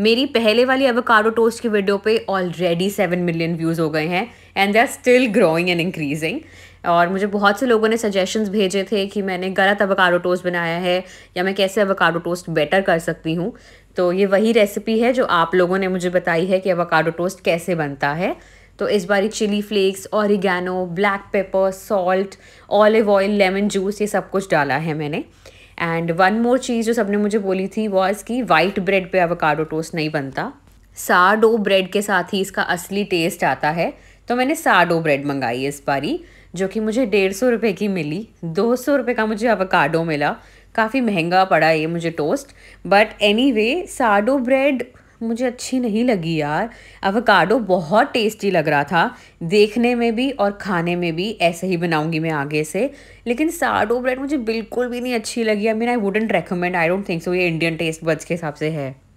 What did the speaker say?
मेरी पहले वाली एवोकाडो टोस्ट की वीडियो पे ऑलरेडी सेवन मिलियन व्यूज़ हो गए हैं and they are still growing and increasing और मुझे बहुत से लोगों ने सजेशंस भेजे थे कि मैंने गलत एवोकाडो टोस्ट बनाया है या मैं कैसे एवोकाडो टोस्ट बेटर कर सकती हूँ तो ये वही रेसिपी है जो आप लोगों ने मुझे बताई है कि एवोकाडो टोस्ट कैसे बनता है तो इस बारी chilli flakes oregano black pepper salt olive oil lemon juice ये सब कुछ डाला है मैंने एंड वन मोर चीज़ जो सबने मुझे बोली थी वॉज कि वाइट ब्रेड पे अवकाडो टोस्ट नहीं बनता साडो ब्रेड के साथ ही इसका असली टेस्ट आता है तो मैंने साडो ब्रेड मंगाई इस बारी जो कि मुझे डेढ़ सौ रुपये की मिली दो सौ रुपये का मुझे अवकाडो मिला काफ़ी महंगा पड़ा ये मुझे toast but anyway sourdough bread मुझे अच्छी नहीं लगी यार अवकाडो बहुत टेस्टी लग रहा था देखने में भी और खाने में भी ऐसे ही बनाऊंगी मैं आगे से लेकिन साडो ब्रेड मुझे बिल्कुल भी नहीं अच्छी लगी I mean I wouldn't recommend I don't think so ये इंडियन टेस्ट बड्स के हिसाब से है